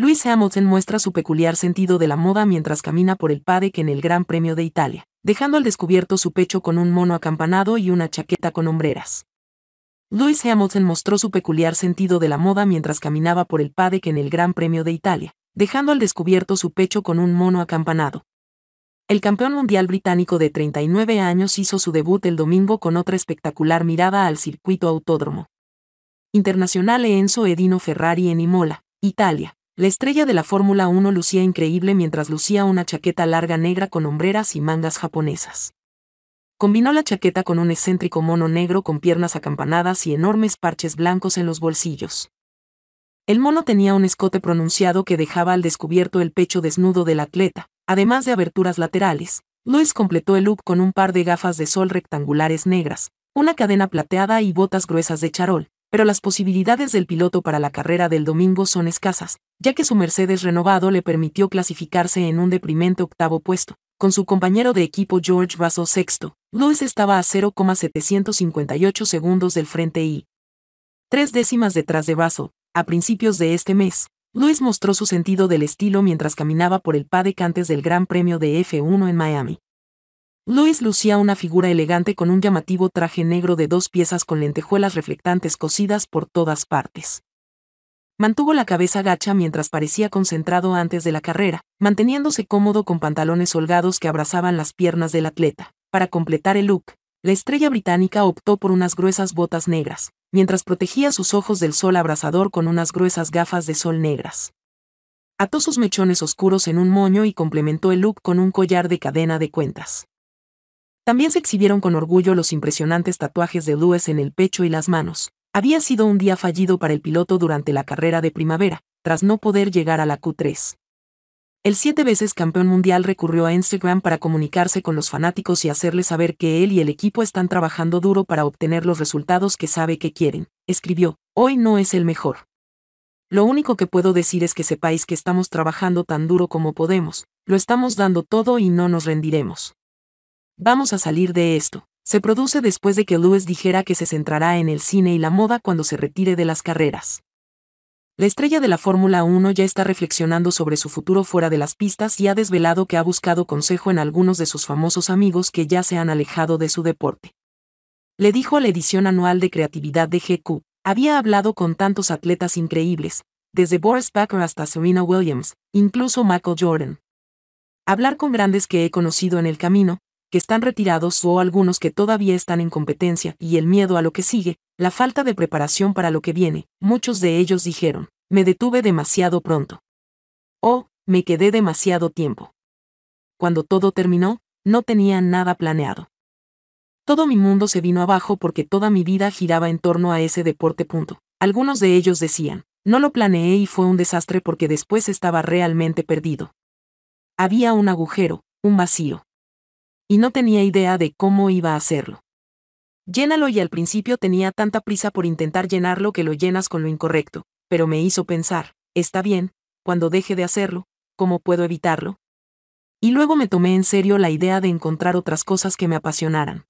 Luis Hamilton muestra su peculiar sentido de la moda mientras camina por el que en el Gran Premio de Italia, dejando al descubierto su pecho con un mono acampanado y una chaqueta con hombreras. Luis Hamilton mostró su peculiar sentido de la moda mientras caminaba por el que en el Gran Premio de Italia, dejando al descubierto su pecho con un mono acampanado. El campeón mundial británico de 39 años hizo su debut el domingo con otra espectacular mirada al circuito autódromo. Internacional Enzo Edino Ferrari en Imola, Italia, la estrella de la Fórmula 1 lucía increíble mientras lucía una chaqueta larga negra con hombreras y mangas japonesas. Combinó la chaqueta con un excéntrico mono negro con piernas acampanadas y enormes parches blancos en los bolsillos. El mono tenía un escote pronunciado que dejaba al descubierto el pecho desnudo del atleta, además de aberturas laterales. Luis completó el look con un par de gafas de sol rectangulares negras, una cadena plateada y botas gruesas de charol, pero las posibilidades del piloto para la carrera del domingo son escasas, ya que su Mercedes renovado le permitió clasificarse en un deprimente octavo puesto, con su compañero de equipo George Russell sexto. Lewis estaba a 0,758 segundos del frente y tres décimas detrás de Russell. a principios de este mes. Lewis mostró su sentido del estilo mientras caminaba por el paddock antes del Gran Premio de F1 en Miami. Luis lucía una figura elegante con un llamativo traje negro de dos piezas con lentejuelas reflectantes cosidas por todas partes. Mantuvo la cabeza gacha mientras parecía concentrado antes de la carrera, manteniéndose cómodo con pantalones holgados que abrazaban las piernas del atleta. Para completar el look, la estrella británica optó por unas gruesas botas negras, mientras protegía sus ojos del sol abrasador con unas gruesas gafas de sol negras. Ató sus mechones oscuros en un moño y complementó el look con un collar de cadena de cuentas. También se exhibieron con orgullo los impresionantes tatuajes de Lewis en el pecho y las manos. Había sido un día fallido para el piloto durante la carrera de primavera, tras no poder llegar a la Q3. El siete veces campeón mundial recurrió a Instagram para comunicarse con los fanáticos y hacerles saber que él y el equipo están trabajando duro para obtener los resultados que sabe que quieren. Escribió, hoy no es el mejor. Lo único que puedo decir es que sepáis que estamos trabajando tan duro como podemos, lo estamos dando todo y no nos rendiremos. Vamos a salir de esto. Se produce después de que Lewis dijera que se centrará en el cine y la moda cuando se retire de las carreras. La estrella de la Fórmula 1 ya está reflexionando sobre su futuro fuera de las pistas y ha desvelado que ha buscado consejo en algunos de sus famosos amigos que ya se han alejado de su deporte. Le dijo a la edición anual de creatividad de GQ, había hablado con tantos atletas increíbles, desde Boris Packer hasta Serena Williams, incluso Michael Jordan. Hablar con grandes que he conocido en el camino, que están retirados o algunos que todavía están en competencia, y el miedo a lo que sigue, la falta de preparación para lo que viene, muchos de ellos dijeron, me detuve demasiado pronto. O, oh, me quedé demasiado tiempo. Cuando todo terminó, no tenía nada planeado. Todo mi mundo se vino abajo porque toda mi vida giraba en torno a ese deporte. Punto. Algunos de ellos decían, no lo planeé y fue un desastre porque después estaba realmente perdido. Había un agujero, un vacío y no tenía idea de cómo iba a hacerlo. Llénalo y al principio tenía tanta prisa por intentar llenarlo que lo llenas con lo incorrecto, pero me hizo pensar, está bien, cuando deje de hacerlo, ¿cómo puedo evitarlo? Y luego me tomé en serio la idea de encontrar otras cosas que me apasionaran.